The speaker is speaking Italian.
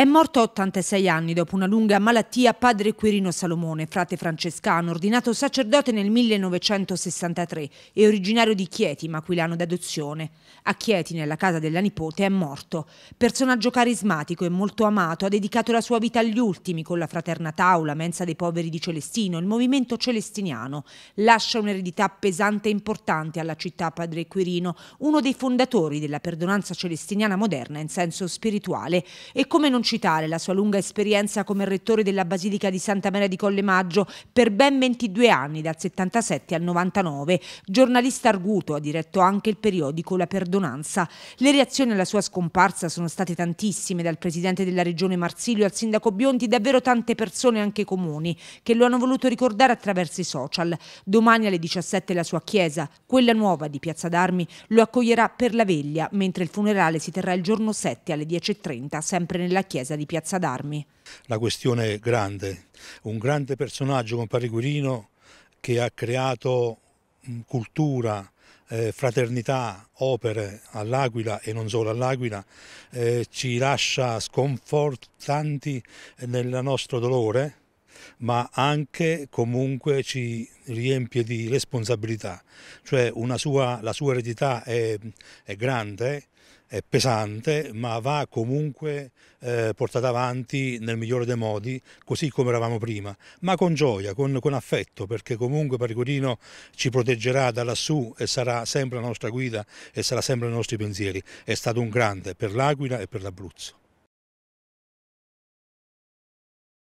È morto a 86 anni dopo una lunga malattia padre Quirino Salomone, frate francescano, ordinato sacerdote nel 1963 e originario di Chieti, maquilano d'adozione. A Chieti, nella casa della nipote, è morto. Personaggio carismatico e molto amato, ha dedicato la sua vita agli ultimi con la fraterna Taula, mensa dei poveri di Celestino, il movimento celestiniano. Lascia un'eredità pesante e importante alla città padre Quirino, uno dei fondatori della perdonanza celestiniana moderna in senso spirituale e come non citare la sua lunga esperienza come rettore della Basilica di Santa Maria di Colle Maggio per ben 22 anni, dal 77 al 99. Giornalista arguto, ha diretto anche il periodico La Perdonanza. Le reazioni alla sua scomparsa sono state tantissime, dal presidente della regione Marsilio al sindaco Biondi, davvero tante persone, anche comuni, che lo hanno voluto ricordare attraverso i social. Domani alle 17 la sua chiesa, quella nuova di Piazza d'Armi, lo accoglierà per la veglia, mentre il funerale si terrà il giorno 7 alle 10.30, sempre nella chiesa chiesa di Piazza d'Armi. La questione è grande, un grande personaggio come Parigurino che ha creato cultura, eh, fraternità, opere all'Aquila e non solo all'Aquila, eh, ci lascia sconfortanti nel nostro dolore ma anche comunque ci riempie di responsabilità, cioè sua, la sua eredità è, è, grande, è pesante, ma va comunque eh, portata avanti nel migliore dei modi, così come eravamo prima, ma con gioia, con, con affetto, perché comunque Perigorino ci proteggerà da lassù e sarà sempre la nostra guida e sarà sempre i nostri pensieri. È stato un grande per l'Aquila e per l'Abruzzo.